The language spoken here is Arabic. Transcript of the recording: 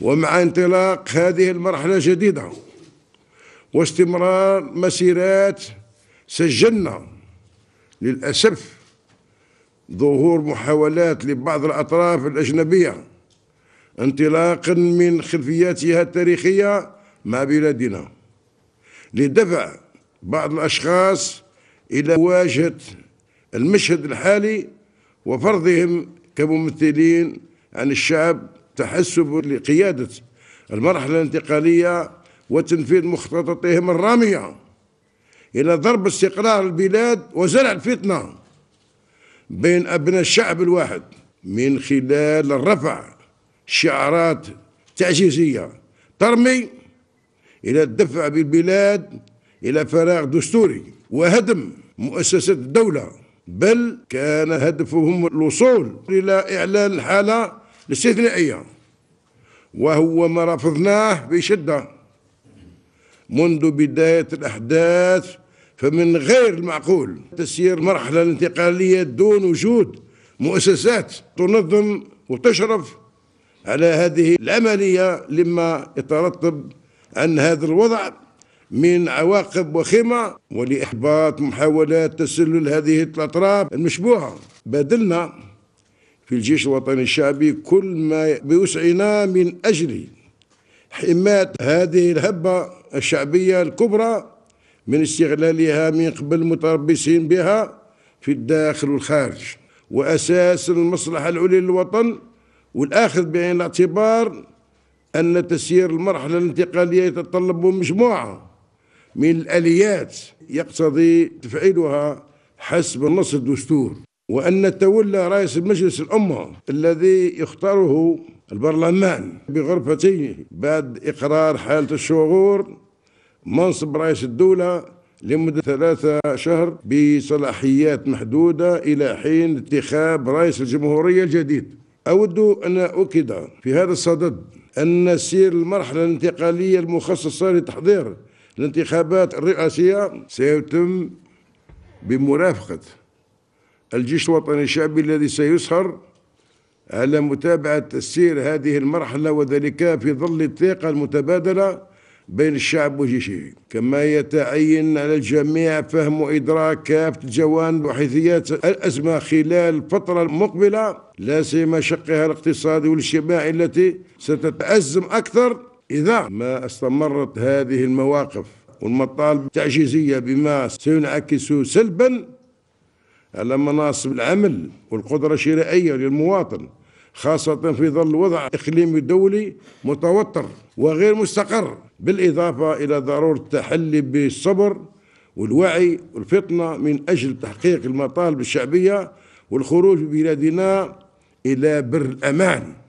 ومع انطلاق هذه المرحلة الجديدة واستمرار مسيرات سجلنا للأسف ظهور محاولات لبعض الأطراف الأجنبية انطلاقا من خلفياتها التاريخية مع بلادنا لدفع بعض الأشخاص إلى مواجهة المشهد الحالي وفرضهم كممثلين عن الشعب تحسب لقيادة المرحلة الانتقالية وتنفيذ مخططاتهم الرامية إلى ضرب استقرار البلاد وزرع الفتنة بين أبناء الشعب الواحد من خلال الرفع شعارات تعجيزية ترمي إلى الدفع بالبلاد إلى فراغ دستوري وهدم مؤسسات الدولة بل كان هدفهم الوصول إلى إعلان الحالة الاستثنائية وهو ما رفضناه بشدة منذ بداية الأحداث فمن غير المعقول تسيير مرحلة انتقالية دون وجود مؤسسات تنظم وتشرف على هذه العملية لما يترتب عن هذا الوضع من عواقب وخيمة ولإحباط محاولات تسلل هذه الأطراف المشبوهة بدلنا في الجيش الوطني الشعبي كل ما بوسعنا من أجل حماية هذه الهبة الشعبية الكبرى من استغلالها من قبل المتربصين بها في الداخل والخارج وأساس المصلحة العليا للوطن والآخذ بعين الاعتبار أن تسيير المرحلة الانتقالية يتطلب مجموعة من الآليات يقتضي تفعيلها حسب نص الدستور وأن تولى رئيس المجلس الأمة الذي يختاره البرلمان بغرفته بعد إقرار حالة الشغور منصب رئيس الدولة لمدة ثلاثة شهر بصلاحيات محدودة إلى حين انتخاب رئيس الجمهورية الجديد أود أن أؤكد في هذا الصدد أن سير المرحلة الانتقالية المخصصة لتحضير الانتخابات الرئاسية سيتم بمرافقة الجيش الوطني الشعبي الذي سيسهر على متابعة تسيير هذه المرحلة وذلك في ظل الثقة المتبادلة بين الشعب وجيشه كما يتعين على الجميع فهم وإدراك كافة الجوانب وحيثيات الأزمة خلال الفترة المقبلة لا سيما شقها الاقتصادي والاجتماعي التي ستتأزم أكثر إذا ما استمرت هذه المواقف والمطالب التعجيزية بما سينعكس سلبا على مناصب العمل والقدرة الشرائية للمواطن خاصة في ظل وضع إقليمي دولي متوتر وغير مستقر بالإضافة إلى ضرورة التحلي بالصبر والوعي والفطنة من أجل تحقيق المطالب الشعبية والخروج بلادنا إلى بر الأمان